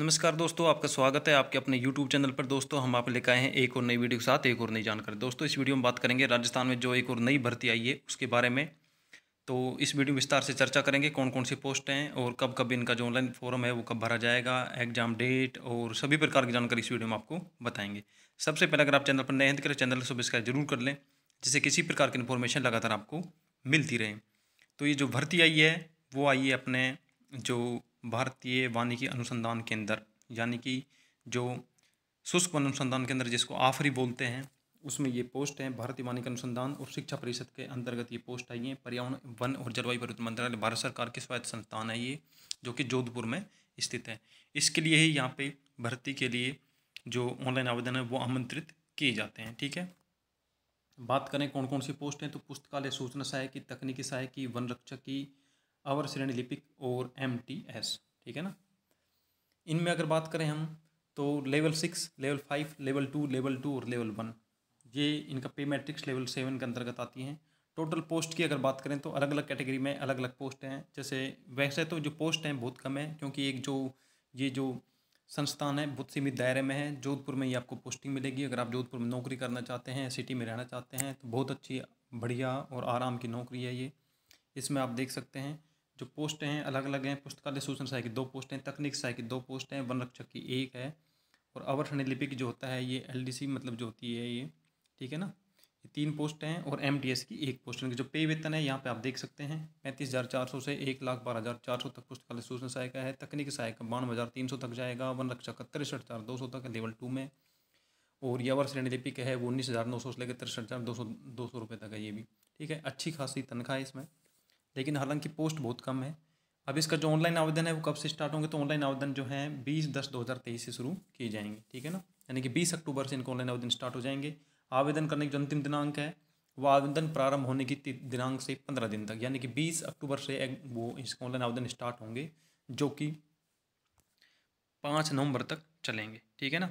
नमस्कार दोस्तों आपका स्वागत है आपके अपने YouTube चैनल पर दोस्तों हम आप लेकर आए हैं एक और नई वीडियो के साथ एक और नई जानकारी दोस्तों इस वीडियो में बात करेंगे राजस्थान में जो एक और नई भर्ती आई है उसके बारे में तो इस वीडियो में विस्तार से चर्चा करेंगे कौन कौन सी पोस्ट हैं और कब कब इनका जो ऑनलाइन फॉर्म है वो कब भरा जाएगा एग्जाम डेट और सभी प्रकार की जानकारी इस वीडियो में आपको बताएंगे सबसे पहले अगर आप चैनल पर नए हैं तो चैनल को सब्सक्राइब जरूर कर लें जिससे किसी प्रकार की इन्फॉर्मेशन लगातार आपको मिलती रहे तो ये जो भर्ती आई है वो आई है अपने जो भारतीय वानिकी अनुसंधान केंद्र यानी कि जो शुष्क वन अनुसंधान केंद्र जिसको आफरी बोलते हैं उसमें ये पोस्ट है भारतीय वानिकी अनुसंधान और शिक्षा परिषद के अंतर्गत ये पोस्ट आई है पर्यावरण वन और जलवायु परिवर्तन मंत्रालय भारत सरकार के स्वायत्त संस्थान है ये जो कि जोधपुर में स्थित है इसके लिए ही यहाँ पे भर्ती के लिए जो ऑनलाइन आवेदन है वो आमंत्रित किए जाते हैं ठीक है बात करें कौन कौन सी पोस्ट हैं तो पुस्तकालय सूचना सहायक की तकनीकी सहायक की वन रक्षक की अवर लिपिक और एम टी एस ठीक है ना इनमें अगर बात करें हम तो level six level five level two level two और लेवल वन ये इनका पे मैट्रिक्स लेवल सेवन के अंतर्गत आती हैं टोटल पोस्ट की अगर बात करें तो अलग अलग कैटेगरी में अलग अलग पोस्ट हैं जैसे वैसे तो जो पोस्ट हैं बहुत कम है क्योंकि एक जो ये जो संस्थान है बहुत सीमित दायरे में है जोधपुर में ही आपको पोस्टिंग मिलेगी अगर आप जोधपुर में नौकरी करना चाहते हैं सिटी में रहना चाहते हैं तो बहुत अच्छी बढ़िया और आराम की नौकरी है ये इसमें आप देख सकते हैं जो पोस्टें हैं अलग अलग हैं पुस्तकालय सूचना सहायक की दो पोस्ट हैं तकनीक सहायक की दो पोस्ट हैं वन रक्षक की एक है और अवर ठंडी लिपिक जो होता है ये एल मतलब जो होती है ये ठीक है ना ये तीन पोस्ट हैं और एम की एक पोस्ट जो पे वेतन है यहाँ पर आप देख सकते हैं पैंतीस हज़ार चार सौ से एक लाख बारह हज़ार चार सौ तक पुस्तकालय सूचना सहायक है तकनीकी सहायक का बानवे हज़ार तीन सौ तक जाएगा वन रक्षक का तिरसठ हज़ार दो सौ तक लेवल टू में और ये अवर श्रेणी लिपिक है वो उन्नीस हज़ार नौ सौ से लेकर तिरसठ हज़ार दो सौ दो सौ रुपये तक है ये भी ठीक है अच्छी खासी तनख्वाह है इसमें लेकिन हालांकि पोस्ट बहुत कम है अब इसका जो ऑनलाइन आवेदन है वो कब से स्टार्ट होंगे तो ऑनलाइन आवेदन जो है बीस दस दो हज़ार तेईस से शुरू किए जाएंगे ठीक है ना यानी कि बीस अक्टूबर से इनको ऑनलाइन आवेदन स्टार्ट हो जाएंगे आवेदन करने की जो अंतिम दिनांक है वह आवेदन प्रारंभ होने की दिनांक से पंद्रह दिन तक यानी कि बीस अक्टूबर से वो इसके ऑनलाइन आवेदन स्टार्ट होंगे जो कि पाँच नवंबर तक चलेंगे ठीक है ना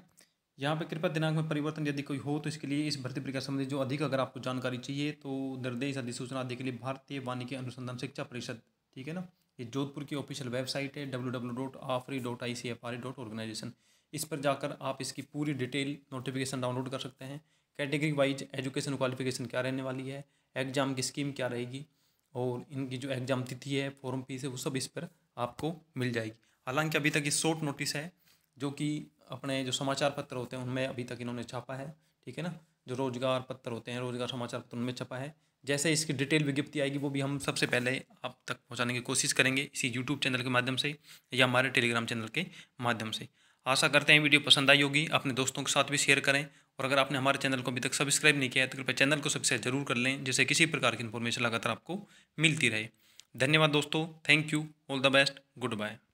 यहाँ पे कृपया दिनांक में परिवर्तन यदि कोई हो तो इसके लिए इस भर्ती प्रक्रिया संबंधी जो अधिक अगर आपको जानकारी चाहिए तो निर्देश अधिसूचना आदि के लिए भारतीय वानिकी अनुसंधान शिक्षा परिषद ठीक है ना ये जोधपुर की ऑफिशियल वेबसाइट है W W dot afri dot I C F R dot organisation इस पर जाकर आप इसकी पूरी डिटेल नोटिफिकेशन डाउनलोड कर सकते हैं कैटेगरी वाइज एजुकेशन क्वालिफिकेशन क्या रहने वाली है एग्जाम की स्कीम क्या रहेगी और इनकी जो एग्जाम तिथि है फॉर्म फीस है वो सब इस पर आपको मिल जाएगी हालांकि अभी तक ये शॉर्ट नोटिस है जो कि अपने जो समाचार पत्र होते हैं उनमें अभी तक इन्होंने छापा है ठीक है ना जो रोजगार पत्र होते हैं रोजगार समाचार पत्र उनमें छपा है जैसे इसकी डिटेल विज्ञप्ति आएगी वो भी हम सबसे पहले आप तक पहुंचाने की कोशिश करेंगे इसी यूट्यूब चैनल के माध्यम से या हमारे टेलीग्राम चैनल के माध्यम से आशा करते हैं वीडियो पसंद आई होगी अपने दोस्तों के साथ भी शेयर करें और अगर आपने हमारे चैनल को अभी तक सब्सक्राइब नहीं किया है तो कृपया चैनल को सब्सक्राइब जरूर कर लें जिससे किसी प्रकार की इन्फॉर्मेशन लगातार आपको मिलती रहे धन्यवाद दोस्तों thank you all the best good bye